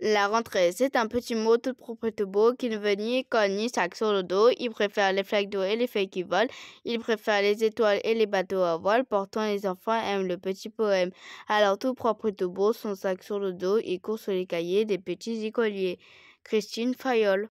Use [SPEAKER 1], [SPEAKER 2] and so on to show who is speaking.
[SPEAKER 1] La rentrée, c'est un petit mot tout propre et tout beau qui ne veut ni école ni sac sur le dos. Il préfère les flaques d'eau et les feuilles qui volent. Il préfère les étoiles et les bateaux à voile. Pourtant, les enfants aiment le petit poème. Alors, tout propre et tout beau, son sac sur le dos, il court sur les cahiers des petits écoliers. Christine Fayol